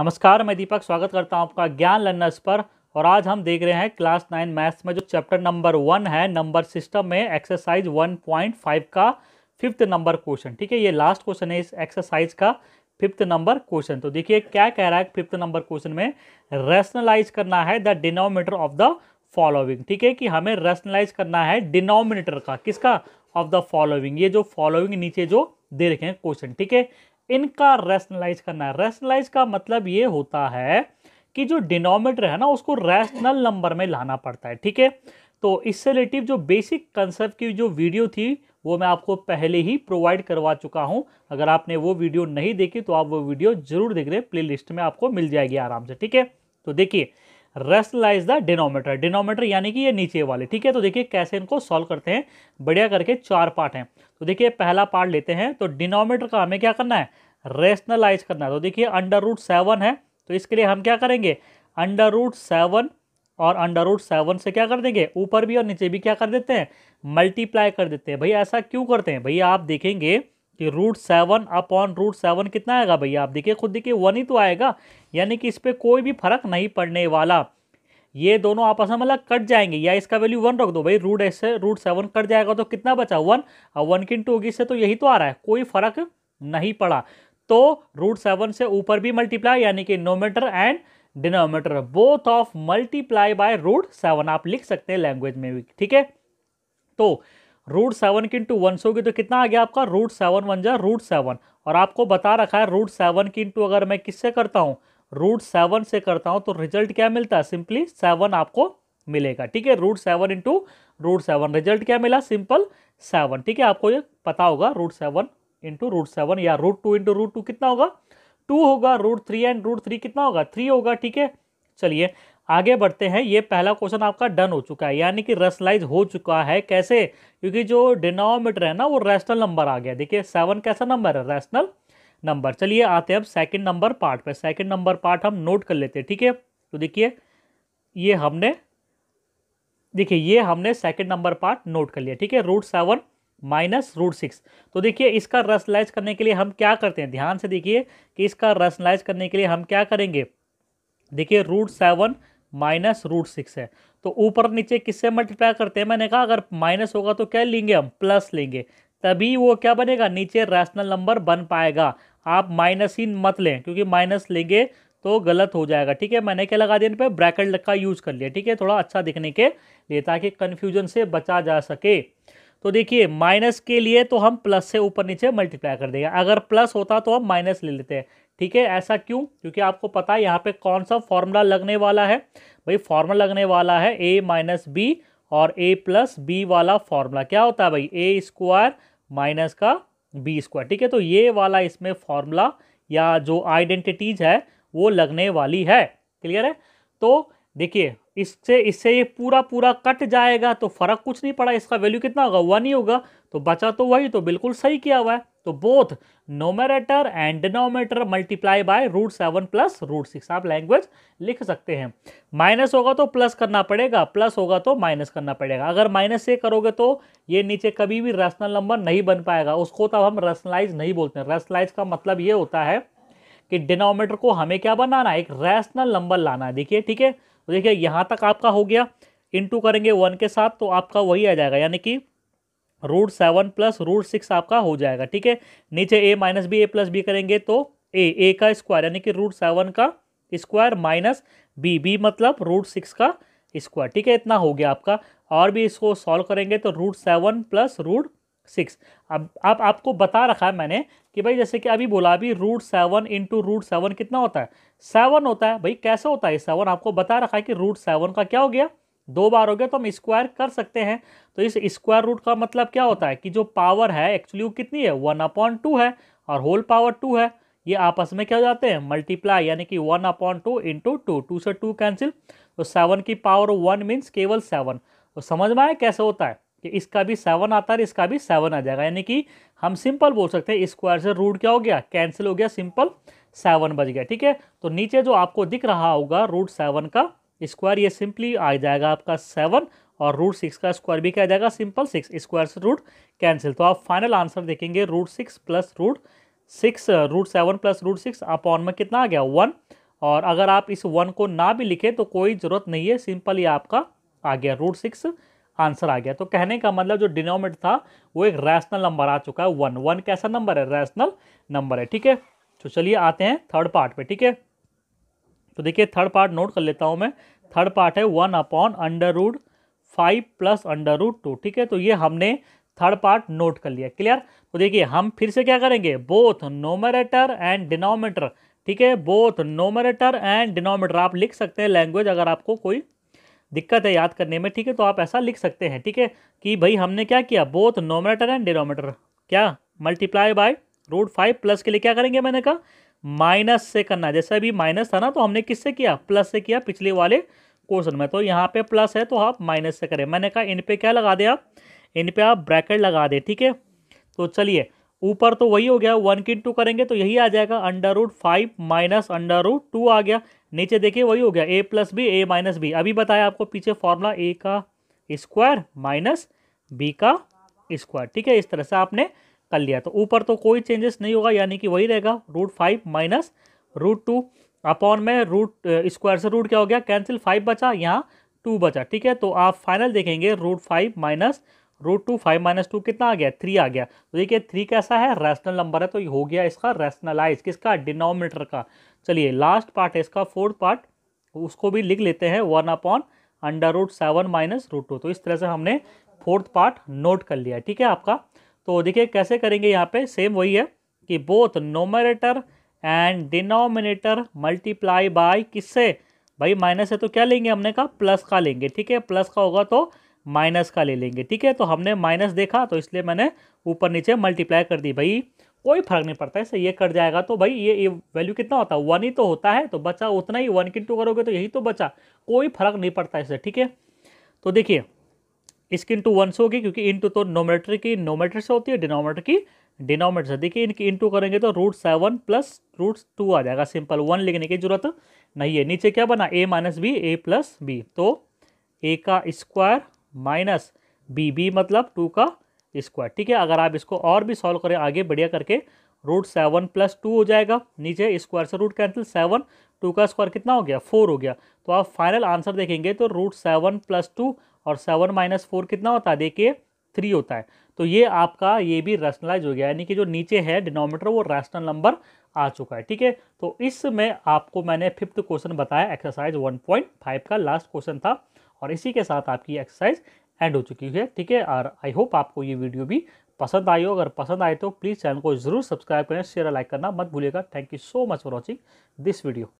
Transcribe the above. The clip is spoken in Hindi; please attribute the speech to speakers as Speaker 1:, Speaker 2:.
Speaker 1: नमस्कार मैं दीपक स्वागत करता हूं आपका ज्ञान लर्नर्स पर और आज हम देख रहे हैं क्लास नाइन मैथ्स में जो चैप्टर नंबर वन है नंबर सिस्टम में एक्सरसाइज वन पॉइंट फाइव का फिफ्थ नंबर क्वेश्चन ठीक है ये लास्ट क्वेश्चन है इस एक्सरसाइज का फिफ्थ नंबर क्वेश्चन तो देखिए क्या कह रहा है फिफ्थ नंबर क्वेश्चन में रेशनलाइज करना है the denominator of the following ठीक है कि हमें रेशनलाइज करना है डिनोमिनेटर का किसका ऑफ द फॉलोइंग ये जो फॉलोइंग नीचे जो दे रखे हैं क्वेश्चन ठीक है इनका रैशनलाइज करना है रैशनलाइज का मतलब ये होता है कि जो डिनोमीटर है ना उसको रैशनल नंबर में लाना पड़ता है ठीक है तो इससे रिलेटिव जो बेसिक कंसेप्ट की जो वीडियो थी वो मैं आपको पहले ही प्रोवाइड करवा चुका हूं अगर आपने वो वीडियो नहीं देखी तो आप वो वीडियो जरूर देख रहे प्ले में आपको मिल जाएगी आराम से ठीक है तो देखिए रेशनलाइज द डिनोमीटर डिनोमीटर यानी कि ये नीचे वाले ठीक है तो देखिए कैसे इनको सॉल्व करते हैं बढ़िया करके चार पार्ट हैं तो देखिए पहला पार्ट लेते हैं तो डिनोमीटर का हमें क्या करना है रेशनलाइज करना है तो देखिए अंडर रूट सेवन है तो इसके लिए हम क्या करेंगे अंडर रूट सेवन और अंडर रूट सेवन से क्या कर देंगे ऊपर भी और नीचे भी क्या कर देते हैं मल्टीप्लाई कर देते हैं भाई ऐसा क्यों करते हैं भैया आप देखेंगे कि root seven upon root seven कितना आएगा भैया आप देखिए खुद देखिए वन ही तो आएगा यानी कि इस पर कोई भी फर्क नहीं पड़ने वाला ये दोनों आपस में मतलब कट जाएंगे या इसका वैल्यू वन रख दो भाई रूट ऐसे रूट सेवन कट जाएगा तो कितना बचा वन और वन किन टू होगी तो यही तो आ रहा है कोई फर्क नहीं पड़ा तो रूट सेवन से ऊपर भी मल्टीप्लाई यानी कि numerator and denominator both of multiply by root seven आप लिख सकते हैं लैंग्वेज में भी ठीक है तो रूट सेवन की इंटू वन से होगी तो कितना आ गया आपका रूट सेवन वन जा रूट सेवन और आपको बता रखा है रूट सेवन की इंटू अगर मैं किससे करता हूँ रूट सेवन से करता हूँ तो रिजल्ट क्या मिलता है सिंपली सेवन आपको मिलेगा ठीक है root seven into root seven result क्या मिला सिंपल सेवन ठीक है आपको ये पता होगा root seven into root seven या root two into root two कितना होगा टू होगा root three and root three कितना होगा थ्री होगा ठीक है चलिए आगे बढ़ते हैं ये पहला क्वेश्चन आपका डन हो चुका है यानी कि रसलाइज हो चुका है कैसे क्योंकि जो डिनोमीटर है ना वो रैशनल नंबर आ गया देखिए सेवन कैसा नंबर है रैशनल नंबर चलिए आते हैं अब सेकंड नंबर पार्ट पे सेकंड नंबर पार्ट हम नोट कर लेते हैं ठीक है तो देखिए ये हमने देखिए ये हमने सेकंड नंबर पार्ट नोट कर लिया ठीक है root seven minus root six तो देखिए इसका रसलाइज करने के लिए हम क्या करते हैं ध्यान से देखिए कि इसका रसलाइज करने के लिए हम क्या करेंगे देखिए root seven minus root six है तो ऊपर नीचे किससे मल्टीप्लाई करते हैं मैंने कहा अगर माइनस होगा तो क्या लेंगे हम प्लस लेंगे तभी वो क्या बनेगा नीचे रैशनल नंबर बन पाएगा आप माइनस ही मत लें क्योंकि माइनस लेंगे तो गलत हो जाएगा ठीक है मैंने क्या लगा दिया इन पर ब्रैकेट का यूज़ कर लिया ठीक है थोड़ा अच्छा दिखने के लिए ताकि कन्फ्यूजन से बचा जा सके तो देखिए माइनस के लिए तो हम प्लस से ऊपर नीचे मल्टीप्लाई कर देंगे अगर प्लस होता तो हम माइनस ले लेते हैं ठीक है ऐसा क्यों क्योंकि आपको पता है यहाँ पे कौन सा फॉर्मूला लगने वाला है भाई फॉर्मूला लगने वाला है ए माइनस बी और ए प्लस बी वाला फॉर्मूला क्या होता है भाई ए स्क्वायर माइनस का बी स्क्वायर ठीक है तो ये वाला इसमें फॉर्मूला या जो आइडेंटिटीज है वो लगने वाली है क्लियर है तो देखिए इससे इससे ये पूरा पूरा कट जाएगा तो फर्क कुछ नहीं पड़ा इसका वैल्यू कितना होगा वन ही होगा तो बचा तो वही तो बिल्कुल सही किया हुआ है तो both numerator and denominator multiply by root seven plus root six आप लैंग्वेज लिख सकते हैं माइनस होगा तो प्लस करना पड़ेगा प्लस होगा तो माइनस करना पड़ेगा अगर माइनस से करोगे तो ये नीचे कभी भी रैशनल नंबर नहीं बन पाएगा उसको तब हम रैशनलाइज नहीं बोलते हैं का मतलब ये होता है कि डिनोमेटर को हमें क्या बनाना है एक रैशनल नंबर लाना है देखिए ठीक है तो देखिए यहाँ तक आपका हो गया इन करेंगे वन के साथ तो आपका वही आ जाएगा यानी कि root seven plus root six आपका हो जाएगा ठीक है नीचे A minus B A plus B करेंगे तो ए ए का स्क्वायर यानी कि रूट सेवन का स्क्वायर माइनस बी बी मतलब रूट सिक्स का स्क्वायर ठीक है इतना हो गया आपका और भी इसको सॉल्व करेंगे तो root seven plus root six अब आप आपको बता रखा है मैंने कि भाई जैसे कि अभी बोला अभी root seven into root seven कितना होता है सेवन होता है भाई कैसे होता है सेवन आपको बता रखा है कि रूट सेवन का क्या हो गया दो बार हो गया तो हम स्क्वायर कर सकते हैं तो इस स्क्वायर रूट का मतलब क्या होता है कि जो पावर है एक्चुअली वो कितनी है वन अपॉन टू है और होल पावर टू है ये आपस में क्या हो जाते हैं मल्टीप्लाई यानी कि one upon two into two two से टू कैंसिल तो सेवन की पावर वन मीन्स केवल सेवन तो समझ में आए कैसे होता है कि इसका भी सेवन आता है इसका भी सेवन आ जाएगा यानी कि हम सिंपल बोल सकते हैं स्क्वायर से रूट क्या हो गया कैंसिल हो गया सिंपल सेवन बज गया ठीक है तो नीचे जो आपको दिख रहा होगा रूट सेवन का स्क्वायर ये सिंपली आ जाएगा आपका सेवन और रूट सिक्स का स्क्वायर भी क्या जाएगा सिंपल सिक्स स्क्वायर से रूट कैंसिल तो आप फाइनल आंसर देखेंगे root six plus root six root seven plus root six upon में कितना आ गया वन और अगर आप इस वन को ना भी लिखें तो कोई ज़रूरत नहीं है सिंपल ये आपका आ गया रूट सिक्स आंसर आ गया तो कहने का मतलब जो डिनोमिनेट था वो एक रैशनल नंबर आ चुका है वन वन कैसा नंबर है रैशनल नंबर है ठीक है तो चलिए आते हैं थर्ड पार्ट पे ठीक है तो देखिए थर्ड पार्ट नोट कर लेता हूँ मैं थर्ड पार्ट है one upon under root five plus under root two ठीक है तो ये हमने थर्ड पार्ट नोट कर लिया क्लियर तो देखिए हम फिर से क्या करेंगे बोथ नोमरेटर एंड डिनोमीटर ठीक है बोथ नोमरेटर एंड डिनोमीटर आप लिख सकते हैं लैंग्वेज अगर आपको कोई दिक्कत है याद करने में ठीक है तो आप ऐसा लिख सकते हैं ठीक है कि भाई हमने क्या किया बोथ नोमरेटर एंड डिनोमीटर क्या multiply by root five plus के लिए क्या करेंगे मैंने कहा माइनस से करना है जैसे अभी माइनस था ना तो हमने किससे किया प्लस से किया पिछले वाले क्वेश्चन में तो यहाँ पे प्लस है तो आप माइनस से करें मैंने कहा इन पे क्या लगा दें आप इन पे आप ब्रैकेट लगा दें ठीक है तो चलिए ऊपर तो वही हो गया वन किन टू करेंगे तो यही आ जाएगा under root five minus under root two आ गया नीचे देखिए वही हो गया A plus B A minus B अभी बताया आपको पीछे फॉर्मूला ए का स्क्वायर माइनस बी का स्क्वायर ठीक है इस तरह से आपने कर लिया तो ऊपर तो कोई चेंजेस नहीं होगा यानी कि वही रहेगा root five minus root two upon में रूट स्क्वायर से रूट क्या हो गया कैंसिल फाइव बचा यहाँ टू बचा ठीक है तो आप फाइनल देखेंगे root five minus root two five minus two कितना आ गया थ्री आ गया तो देखिए थ्री कैसा है रैशनल नंबर है तो ये हो गया इसका रैशनलाइज किसका डिनोमिनेटर का चलिए लास्ट पार्ट है इसका फोर्थ पार्ट उसको भी लिख लेते हैं one upon under root seven minus root two तो इस तरह से हमने फोर्थ पार्ट नोट कर लिया ठीक है आपका तो देखिए कैसे करेंगे यहाँ पे सेम वही है कि both numerator and denominator multiply by किससे भाई माइनस है तो क्या लेंगे हमने कहा प्लस का लेंगे ठीक है प्लस का होगा तो माइनस का ले लेंगे ठीक है तो हमने माइनस देखा तो इसलिए मैंने ऊपर नीचे मल्टीप्लाई कर दी भाई कोई फर्क नहीं पड़ता इससे ये कट जाएगा तो भाई ये, ये वैल्यू कितना होता है वन ही तो होता है तो बचा उतना ही वन किंटू करोगे तो यही तो बचा कोई फर्क नहीं पड़ता इससे ठीक है तो देखिए इसकी इंटू वन से होगी क्योंकि इंटू तो नोमेटर की नोमेटर से होती है डिनोमेटर की डिनोमीटर से देखिए इनकी इंटू करेंगे तो root seven plus root two आ जाएगा सिंपल वन लिखने की जरूरत नहीं है नीचे क्या बना A minus B A plus B तो ए का स्क्वायर माइनस बी बी मतलब टू का स्क्वायर ठीक है अगर आप इसको और भी सॉल्व करें आगे बढ़िया करके रूट सेवन प्लस टू हो जाएगा नीचे स्क्वायर से रूट कैंसिल सेवन टू का स्क्वायर कितना हो गया फोर हो गया तो आप फाइनल आंसर देखेंगे तो रूट सेवन प्लस टू और सेवन माइनस फोर कितना होता है देखिए थ्री होता है तो ये आपका ये भी रैशनलाइज हो गया यानी कि जो नीचे है डिनोमीटर वो रैशनल नंबर आ चुका है ठीक है तो इसमें आपको मैंने फिफ्थ क्वेश्चन बताया एक्सरसाइज वन पॉइंट फाइव का लास्ट क्वेश्चन था और इसी के साथ आपकी एक्सरसाइज एंड हो चुकी है ठीक है और आई होप आपको ये वीडियो भी पसंद आई हो अगर पसंद आए तो प्लीज़ चैनल को जरूर सब्सक्राइब करें शेयर लाइक करना मत भूलिएगा thank you so much for watching this video